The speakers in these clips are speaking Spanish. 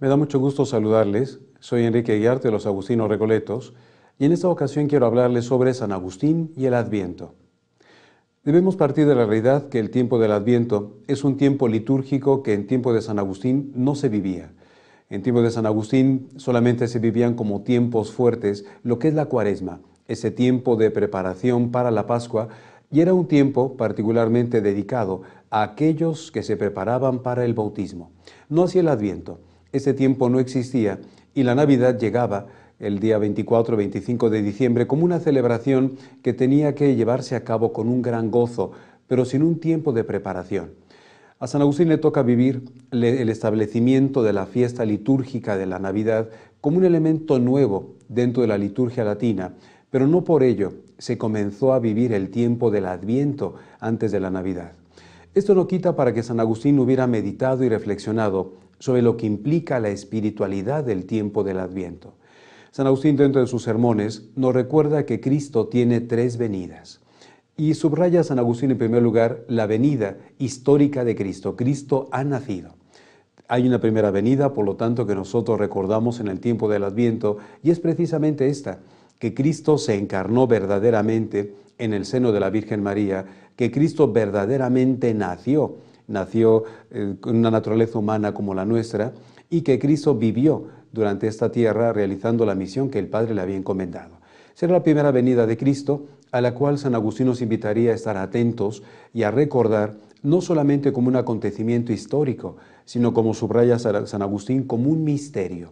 Me da mucho gusto saludarles. Soy Enrique Guiarte de los Agustinos Recoletos y en esta ocasión quiero hablarles sobre San Agustín y el Adviento. Debemos partir de la realidad que el tiempo del Adviento es un tiempo litúrgico que en tiempo de San Agustín no se vivía. En tiempo de San Agustín solamente se vivían como tiempos fuertes lo que es la cuaresma, ese tiempo de preparación para la Pascua, y era un tiempo particularmente dedicado a aquellos que se preparaban para el bautismo. No hacía el Adviento. Ese tiempo no existía y la Navidad llegaba el día 24 25 de diciembre como una celebración que tenía que llevarse a cabo con un gran gozo, pero sin un tiempo de preparación. A San Agustín le toca vivir el establecimiento de la fiesta litúrgica de la Navidad como un elemento nuevo dentro de la liturgia latina, pero no por ello se comenzó a vivir el tiempo del Adviento antes de la Navidad. Esto no quita para que San Agustín hubiera meditado y reflexionado sobre lo que implica la espiritualidad del tiempo del Adviento. San Agustín dentro de sus sermones nos recuerda que Cristo tiene tres venidas. Y subraya San Agustín en primer lugar la venida histórica de Cristo. Cristo ha nacido. Hay una primera venida, por lo tanto, que nosotros recordamos en el tiempo del Adviento, y es precisamente esta, que Cristo se encarnó verdaderamente en el seno de la Virgen María, que Cristo verdaderamente nació nació eh, con una naturaleza humana como la nuestra y que Cristo vivió durante esta tierra realizando la misión que el Padre le había encomendado. Será la primera venida de Cristo a la cual San Agustín nos invitaría a estar atentos y a recordar no solamente como un acontecimiento histórico, sino como subraya San Agustín, como un misterio,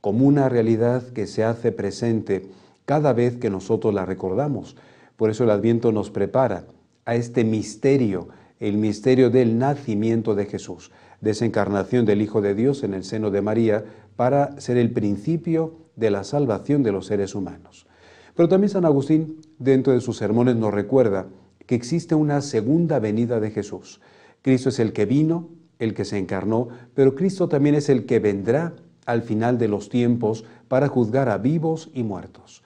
como una realidad que se hace presente cada vez que nosotros la recordamos. Por eso el Adviento nos prepara a este misterio el misterio del nacimiento de Jesús, desencarnación del Hijo de Dios en el seno de María para ser el principio de la salvación de los seres humanos. Pero también San Agustín, dentro de sus sermones, nos recuerda que existe una segunda venida de Jesús. Cristo es el que vino, el que se encarnó, pero Cristo también es el que vendrá al final de los tiempos para juzgar a vivos y muertos.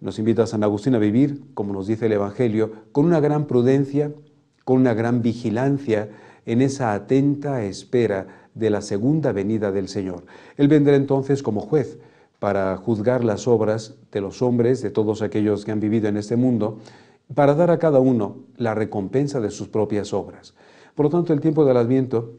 Nos invita a San Agustín a vivir, como nos dice el Evangelio, con una gran prudencia con una gran vigilancia en esa atenta espera de la segunda venida del Señor. Él vendrá entonces como juez para juzgar las obras de los hombres, de todos aquellos que han vivido en este mundo, para dar a cada uno la recompensa de sus propias obras. Por lo tanto, el tiempo del Adviento,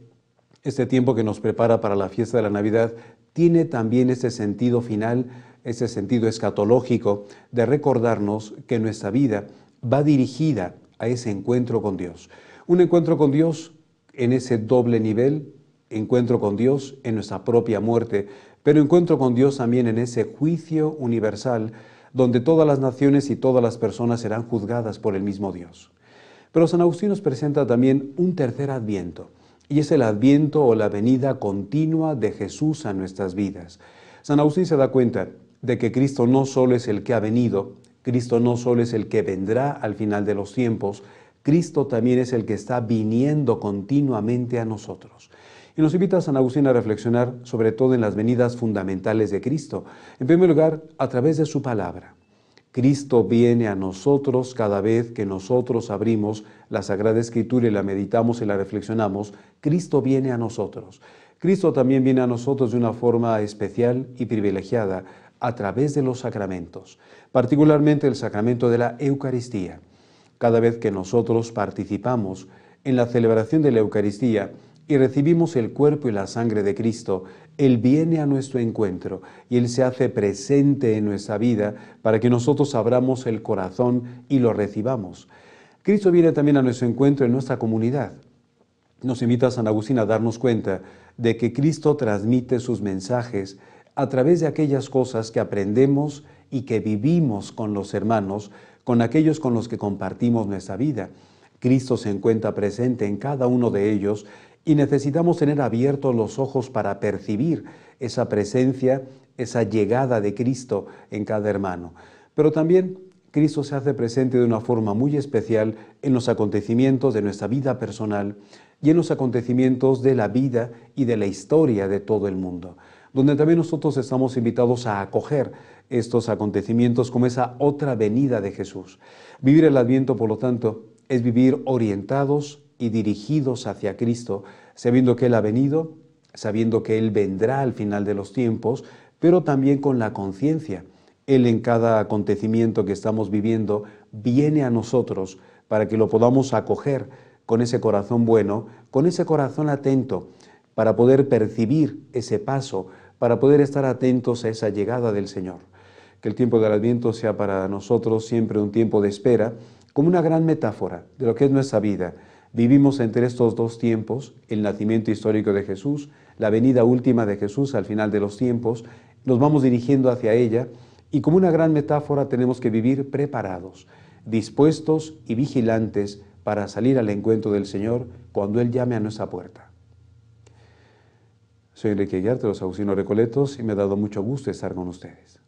este tiempo que nos prepara para la fiesta de la Navidad, tiene también ese sentido final, ese sentido escatológico de recordarnos que nuestra vida va dirigida a ese encuentro con Dios. Un encuentro con Dios en ese doble nivel, encuentro con Dios en nuestra propia muerte, pero encuentro con Dios también en ese juicio universal donde todas las naciones y todas las personas serán juzgadas por el mismo Dios. Pero San Agustín nos presenta también un tercer adviento, y es el adviento o la venida continua de Jesús a nuestras vidas. San Agustín se da cuenta de que Cristo no solo es el que ha venido, Cristo no solo es el que vendrá al final de los tiempos, Cristo también es el que está viniendo continuamente a nosotros. Y nos invita a San Agustín a reflexionar sobre todo en las venidas fundamentales de Cristo. En primer lugar, a través de su palabra. Cristo viene a nosotros cada vez que nosotros abrimos la Sagrada Escritura y la meditamos y la reflexionamos. Cristo viene a nosotros. Cristo también viene a nosotros de una forma especial y privilegiada a través de los sacramentos, particularmente el sacramento de la Eucaristía. Cada vez que nosotros participamos en la celebración de la Eucaristía y recibimos el cuerpo y la sangre de Cristo, Él viene a nuestro encuentro y Él se hace presente en nuestra vida para que nosotros abramos el corazón y lo recibamos. Cristo viene también a nuestro encuentro en nuestra comunidad. Nos invita a San Agustín a darnos cuenta de que Cristo transmite sus mensajes a través de aquellas cosas que aprendemos y que vivimos con los hermanos, con aquellos con los que compartimos nuestra vida. Cristo se encuentra presente en cada uno de ellos y necesitamos tener abiertos los ojos para percibir esa presencia, esa llegada de Cristo en cada hermano. Pero también Cristo se hace presente de una forma muy especial en los acontecimientos de nuestra vida personal y en los acontecimientos de la vida y de la historia de todo el mundo donde también nosotros estamos invitados a acoger estos acontecimientos como esa otra venida de Jesús. Vivir el adviento, por lo tanto, es vivir orientados y dirigidos hacia Cristo, sabiendo que Él ha venido, sabiendo que Él vendrá al final de los tiempos, pero también con la conciencia. Él en cada acontecimiento que estamos viviendo viene a nosotros para que lo podamos acoger con ese corazón bueno, con ese corazón atento, para poder percibir ese paso para poder estar atentos a esa llegada del Señor. Que el tiempo del Adviento sea para nosotros siempre un tiempo de espera, como una gran metáfora de lo que es nuestra vida. Vivimos entre estos dos tiempos, el nacimiento histórico de Jesús, la venida última de Jesús al final de los tiempos, nos vamos dirigiendo hacia ella y como una gran metáfora tenemos que vivir preparados, dispuestos y vigilantes para salir al encuentro del Señor cuando Él llame a nuestra puerta. Soy Enrique de los Agustinos Recoletos, y me ha dado mucho gusto estar con ustedes.